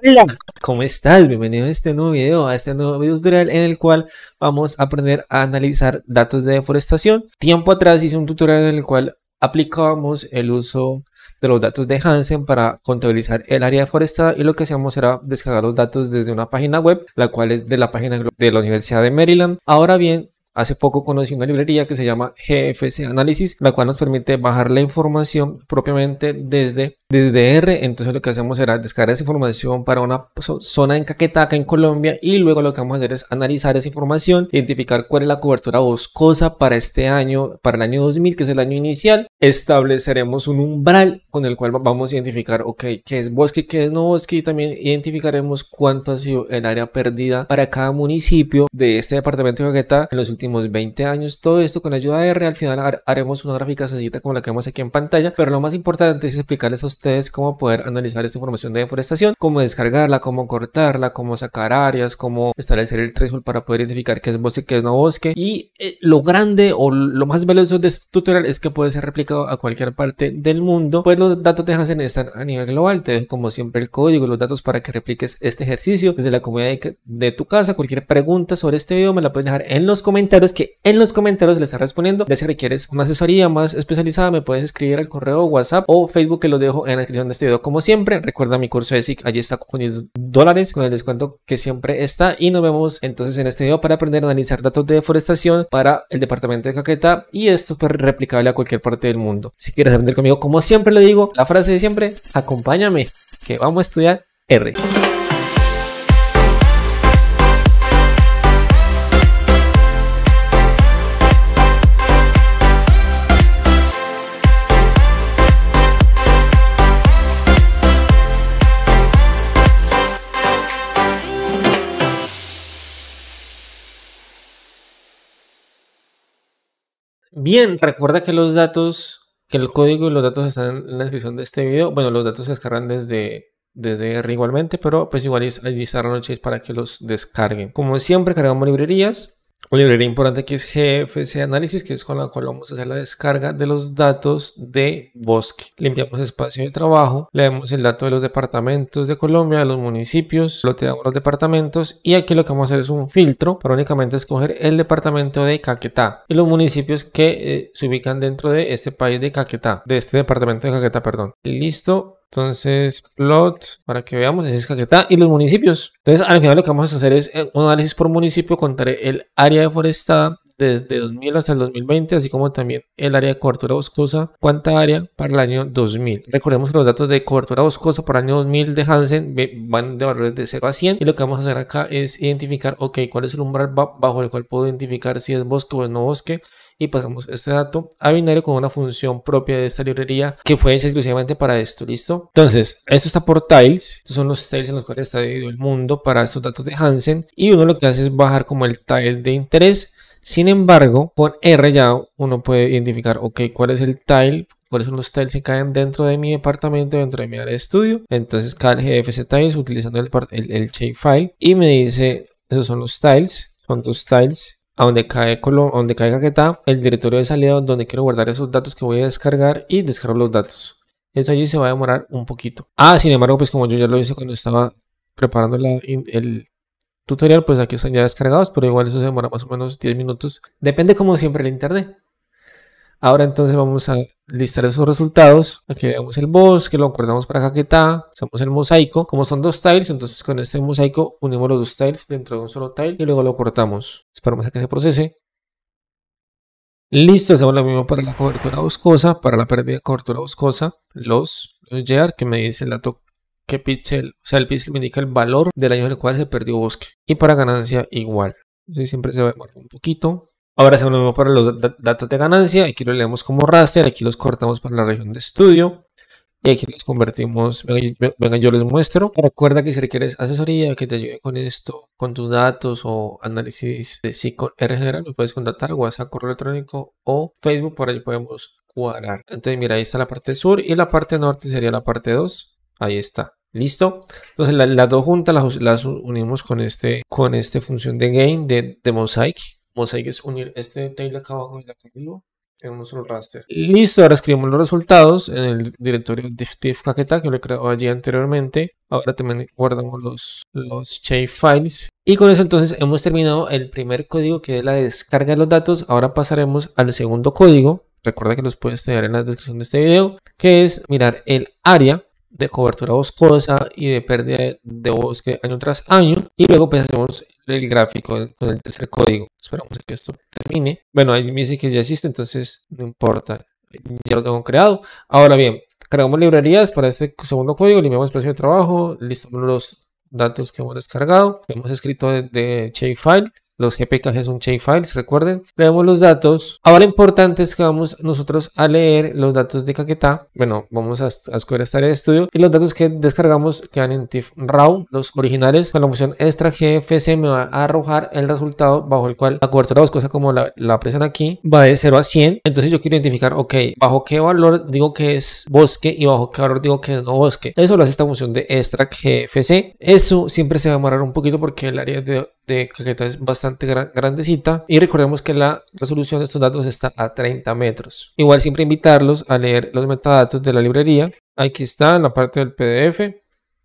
Hola, ¿cómo estás? Bienvenido a este nuevo video, a este nuevo tutorial en el cual vamos a aprender a analizar datos de deforestación. Tiempo atrás hice un tutorial en el cual aplicábamos el uso de los datos de Hansen para contabilizar el área deforestada y lo que hacíamos era descargar los datos desde una página web, la cual es de la página de la Universidad de Maryland. Ahora bien, Hace poco conocí una librería que se llama GFC Análisis, la cual nos permite bajar la información propiamente desde, desde R. Entonces lo que hacemos será descargar esa información para una zona en Caquetaca, en Colombia, y luego lo que vamos a hacer es analizar esa información, identificar cuál es la cobertura boscosa para este año, para el año 2000, que es el año inicial. Estableceremos un umbral con el cual vamos a identificar, ok, qué es bosque, qué es no bosque, y también identificaremos cuánto ha sido el área perdida para cada municipio de este departamento de Caquetá en los últimos 20 años. Todo esto con ayuda de R. Al final haremos una gráfica sencilla como la que vemos aquí en pantalla, pero lo más importante es explicarles a ustedes cómo poder analizar esta información de deforestación, cómo descargarla, cómo cortarla, cómo sacar áreas, cómo establecer el threshold para poder identificar qué es bosque, qué es no bosque. Y eh, lo grande o lo más valioso de este tutorial es que puede ser replicado a cualquier parte del mundo, pues los datos de Hansen están a nivel global. Te dejo como siempre el código los datos para que repliques este ejercicio desde la comunidad de tu casa. Cualquier pregunta sobre este video me la puedes dejar en los comentarios es que en los comentarios le está respondiendo. Ya si requieres una asesoría más especializada, me puedes escribir al correo WhatsApp o Facebook que lo dejo en la descripción de este video. Como siempre, recuerda mi curso de SIC, allí está con 10 dólares, con el descuento que siempre está. Y nos vemos entonces en este video para aprender a analizar datos de deforestación para el departamento de Caquetá y esto es replicable a cualquier parte del mundo. Si quieres aprender conmigo, como siempre le digo, la frase de siempre, acompáñame, que vamos a estudiar R. Bien, recuerda que los datos, que el código y los datos están en la descripción de este video. Bueno, los datos se descargan desde desde R igualmente, pero pues igual allí estarán noche para que los descarguen. Como siempre, cargamos librerías una librería importante que es GFC Análisis, que es con la cual vamos a hacer la descarga de los datos de bosque. Limpiamos espacio de trabajo, le damos el dato de los departamentos de Colombia, de los municipios, loteamos los departamentos y aquí lo que vamos a hacer es un filtro para únicamente escoger el departamento de Caquetá y los municipios que eh, se ubican dentro de este país de Caquetá, de este departamento de Caquetá, perdón. Listo, entonces, plot, para que veamos, es Caquetá y los municipios. Entonces, al final lo que vamos a hacer es eh, un análisis por municipio, contaré el área deforestada desde 2000 hasta el 2020, así como también el área de cobertura boscosa, cuánta área para el año 2000. Recordemos que los datos de cobertura boscosa para el año 2000 de Hansen van de valores de 0 a 100 y lo que vamos a hacer acá es identificar, ok, cuál es el umbral bajo el cual puedo identificar si es bosque o no bosque y pasamos este dato a binario con una función propia de esta librería que fue hecha exclusivamente para esto, ¿listo? Entonces, esto está por tiles, estos son los tiles en los cuales está dividido el mundo para estos datos de Hansen y uno lo que hace es bajar como el tile de interés sin embargo, con R ya uno puede identificar, ok, cuál es el tile, cuáles son los tiles que caen dentro de mi departamento, dentro de mi área de estudio. Entonces, cada gfc tiles utilizando el, el, shapefile y me dice, esos son los tiles, son tus tiles a donde cae color, a donde caiga Caquetá, el directorio de salida donde quiero guardar esos datos que voy a descargar y descargo los datos. Eso allí se va a demorar un poquito. Ah, sin embargo, pues como yo ya lo hice cuando estaba preparando la, el, tutorial, pues aquí están ya descargados, pero igual eso se demora más o menos 10 minutos. Depende como siempre el internet. Ahora entonces vamos a listar esos resultados. Aquí vemos el bosque, lo acordamos para está hacemos el mosaico. Como son dos tiles, entonces con este mosaico unimos los dos tiles dentro de un solo tile y luego lo cortamos. Esperamos a que se procese. Listo, hacemos lo mismo para la cobertura boscosa, para la pérdida de cobertura boscosa, los, los que me dice el dato que píxel, o sea, el píxel me indica el valor del año en el cual se perdió bosque. Y para ganancia igual. siempre se va a demorar un poquito. Ahora hacemos lo mismo para los datos de ganancia. Aquí lo leemos como raster, aquí los cortamos para la región de estudio. Y aquí los convertimos, venga, yo les muestro. Recuerda que si requieres asesoría, que te ayude con esto, con tus datos o análisis de con RGR, lo puedes contactar, WhatsApp, correo electrónico o Facebook, por ahí podemos cuadrar. Entonces mira, ahí está la parte sur y la parte norte sería la parte 2. Ahí está. ¿Listo? Entonces las dos juntas las, unimos con este con esta función de gain de, mosaic. Mosaic es unir este tail acá abajo y la acá arriba un raster. Listo, ahora escribimos los resultados en el directorio diff caqueta que lo he creado allí anteriormente. Ahora también guardamos los, los files. Y con eso entonces hemos terminado el primer código que es la descarga de los datos. Ahora pasaremos al segundo código. Recuerda que los puedes tener en la descripción de este video, que es mirar el área de cobertura boscosa y de pérdida de bosque año tras año. Y luego pues hacemos el gráfico con el tercer código. Esperamos que esto termine. Bueno, ahí me dice que ya existe, entonces no importa. Ya lo tengo creado. Ahora bien, cargamos librerías para este segundo código, limpiamos el precio de trabajo, listamos los datos que hemos descargado, hemos escrito de, de file los GPK son files, recuerden. Leemos los datos. Ahora lo importante es que vamos nosotros a leer los datos de Caquetá. Bueno, vamos a, escoger esta área de estudio. Y los datos que descargamos quedan en TIFF RAW, los originales. Con la función extra gfc me va a arrojar el resultado bajo el cual la cobertura cosas, como la, la aprecian aquí, va de 0 a 100. Entonces yo quiero identificar, ok, bajo qué valor digo que es bosque y bajo qué valor digo que es no bosque. Eso lo hace esta función de extra GFC. Eso siempre se va a demorar un poquito porque el área de de cajeta es bastante grandecita y recordemos que la resolución de estos datos está a 30 metros. Igual siempre invitarlos a leer los metadatos de la librería. Aquí está en la parte del PDF.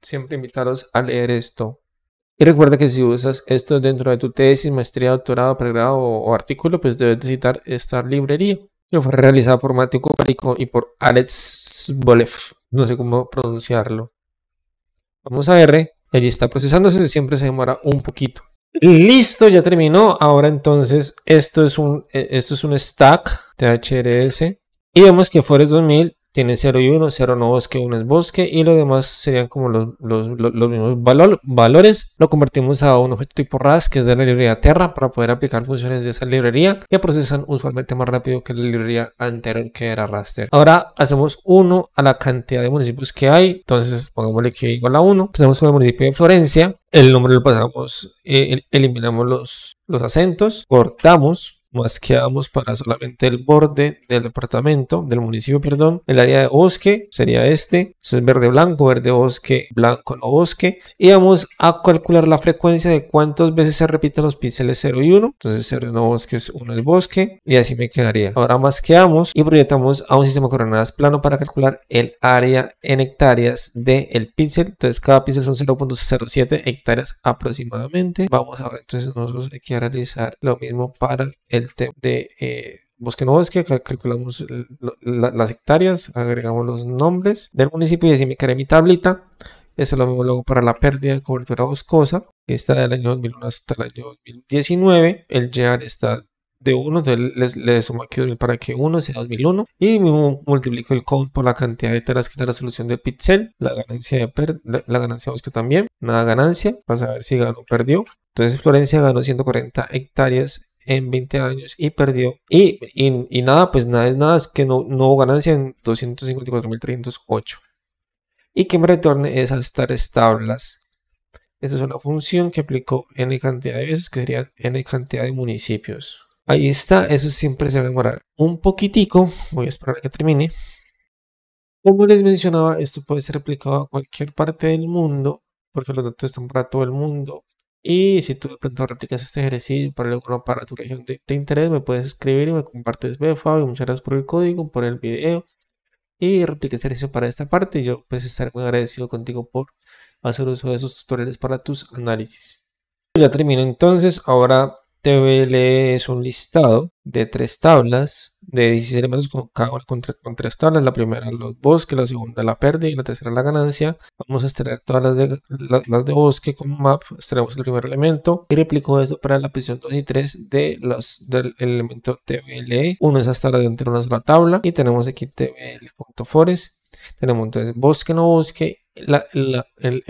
Siempre invitarlos a leer esto. Y recuerda que si usas esto dentro de tu tesis, maestría, doctorado, pregrado o, artículo, pues debes citar esta librería. Yo fue realizada por Mateo Coperico y por Alex Bolev. No sé cómo pronunciarlo. Vamos a R. Allí está procesándose, siempre se demora un poquito. Listo, ya terminó. Ahora entonces, esto es un, eh, esto es un stack THRS. Y vemos que Forest 2000 tiene 0 y 1, 0 no bosque, 1 es bosque y lo demás serían como los, los, los, mismos valores. Lo convertimos a un objeto tipo RAS que es de la librería Terra para poder aplicar funciones de esa librería que procesan usualmente más rápido que la librería anterior que era raster. Ahora hacemos 1 a la cantidad de municipios que hay, entonces podemos que igual a 1. Empezamos con el municipio de Florencia, el nombre lo pasamos, eh, eliminamos los, los acentos, cortamos masqueamos para solamente el borde del departamento, del municipio, perdón. El área de bosque sería este. es verde blanco, verde bosque, blanco no bosque. Y vamos a calcular la frecuencia de cuántas veces se repiten los píxeles 0 y 1. Entonces 0 no bosque es 1 el bosque. Y así me quedaría. Ahora masqueamos y proyectamos a un sistema de coordenadas plano para calcular el área en hectáreas del el píxel. Entonces cada píxel son 0.07 hectáreas aproximadamente. Vamos a ver, entonces nosotros hay que realizar lo mismo para el de, bosque eh, pues no bosque, calculamos las hectáreas, agregamos los nombres del municipio y así me creé mi tablita. Eso lo mismo luego para la pérdida de cobertura boscosa, que está del año 2001 hasta el año 2019. El GEAR está de 1, entonces le, sumo aquí para que 1 sea 2001 y multiplico el count por la cantidad de teras que la resolución del pixel, la ganancia de la ganancia bosque también, nada ganancia, para saber si ganó o perdió. Entonces Florencia ganó 140 hectáreas en 20 años y perdió. Y, y, nada, pues nada es nada, es que no, no hubo ganancia en 254.308. Y que me retorne esas estar tablas. Esa es una función que aplicó n cantidad de veces, que serían n cantidad de municipios. Ahí está, eso siempre se va a demorar un poquitico. Voy a esperar a que termine. Como les mencionaba, esto puede ser aplicado a cualquier parte del mundo, porque los datos están para todo el mundo. Y si tú de pronto replicas este ejercicio para alguno para tu región de, interés, me puedes escribir y me compartes. BFAO y muchas gracias por el código, por el video. Y replicas este ejercicio para esta parte. yo pues estaré muy agradecido contigo por hacer uso de esos tutoriales para tus análisis. Ya termino entonces. Ahora te es un listado de tres tablas de 16 elementos con cada con, tres tablas. La primera los bosques, la segunda la pérdida y la tercera la ganancia. Vamos a extraer todas las de, las, de bosque con map. Extraemos el primer elemento y replico eso para la posición 2 y 3 de los, del elemento TBLE. Uno es hasta la dentro de una sola tabla y tenemos aquí TBL.forest. E tenemos entonces bosque no bosque, el,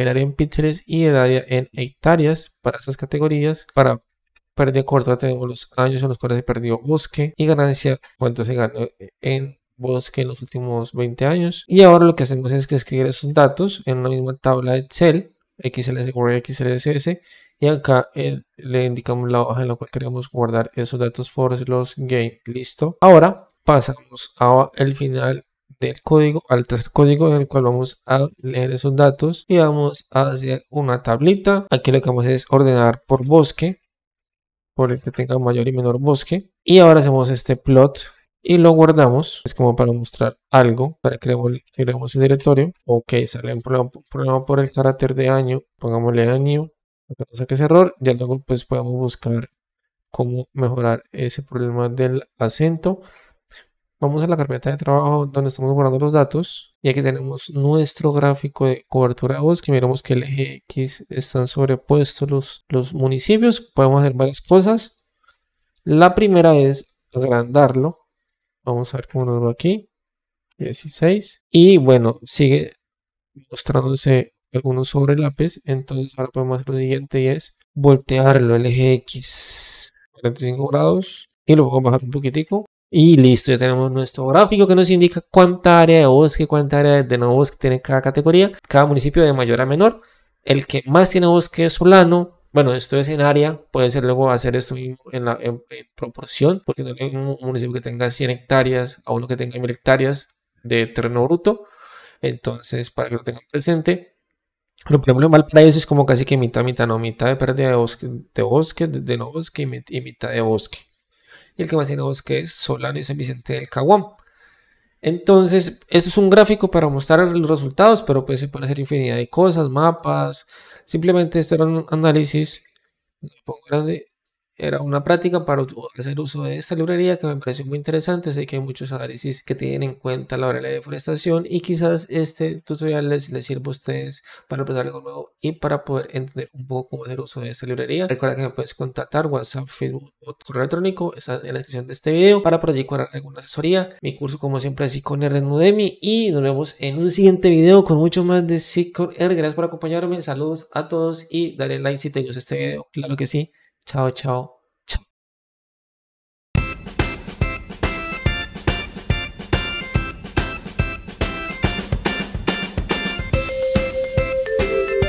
área en píxeles y el área en hectáreas para esas categorías para Perdió cobertura tenemos los años en los cuales se perdió bosque y ganancia cuánto se ganó en bosque en los últimos 20 años. Y ahora lo que hacemos es que escribir esos datos en una misma tabla de Excel, XLS, XLSS, y acá eh, le indicamos la hoja en la cual queremos guardar esos datos for los game. Listo. Ahora pasamos al final del código al tercer código en el cual vamos a leer esos datos y vamos a hacer una tablita aquí lo que vamos a hacer es ordenar por bosque por el que tenga mayor y menor bosque. Y ahora hacemos este plot y lo guardamos. Es como para mostrar algo, para que creemos el directorio. Ok, sale un problema, problema, por el carácter de año. Pongámosle año, lo que ese error. Ya luego pues podemos buscar cómo mejorar ese problema del acento. Vamos a la carpeta de trabajo donde estamos guardando los datos y aquí tenemos nuestro gráfico de cobertura de voz que Miramos que el eje X están sobrepuestos los, los municipios. Podemos hacer varias cosas. La primera es agrandarlo. Vamos a ver cómo nos va aquí. 16. Y bueno, sigue mostrándose algunos sobrelapes. Entonces ahora podemos hacer lo siguiente y es voltearlo el eje X 45 grados. Y lo vamos a bajar un poquitico. Y listo, ya tenemos nuestro gráfico que nos indica cuánta área de bosque, cuánta área de no bosque tiene cada categoría, cada municipio de mayor a menor. El que más tiene bosque es Solano. Bueno, esto es en área, puede ser luego hacer esto mismo en, la, en, proporción, porque no hay un municipio que tenga 100 hectáreas a uno que tenga 1000 hectáreas de terreno bruto. Entonces, para que lo tengan presente. lo primero mal para ellos es como casi que mitad, mitad, no, mitad de pérdida de bosque, de, bosque, de, no bosque y mitad de bosque y el que más tiene que es Solano y San Vicente del Caguán. Entonces, esto es un gráfico para mostrar los resultados, pero pues se puede hacer infinidad de cosas, mapas, simplemente este era un análisis, grande, era una práctica para hacer uso de esta librería que me parece muy interesante. Sé que hay muchos análisis que tienen en cuenta la hora de la deforestación y quizás este tutorial les, sirva a ustedes para empezar algo nuevo y para poder entender un poco cómo hacer uso de esta librería. Recuerda que me puedes contactar WhatsApp, Facebook o correo electrónico. Está en la descripción de este video para proyectar alguna asesoría. Mi curso como siempre es con en Udemy y nos vemos en un siguiente video con mucho más de R. Gracias por acompañarme. Saludos a todos y dale like si te gustó este video. Claro que sí. 悄悄。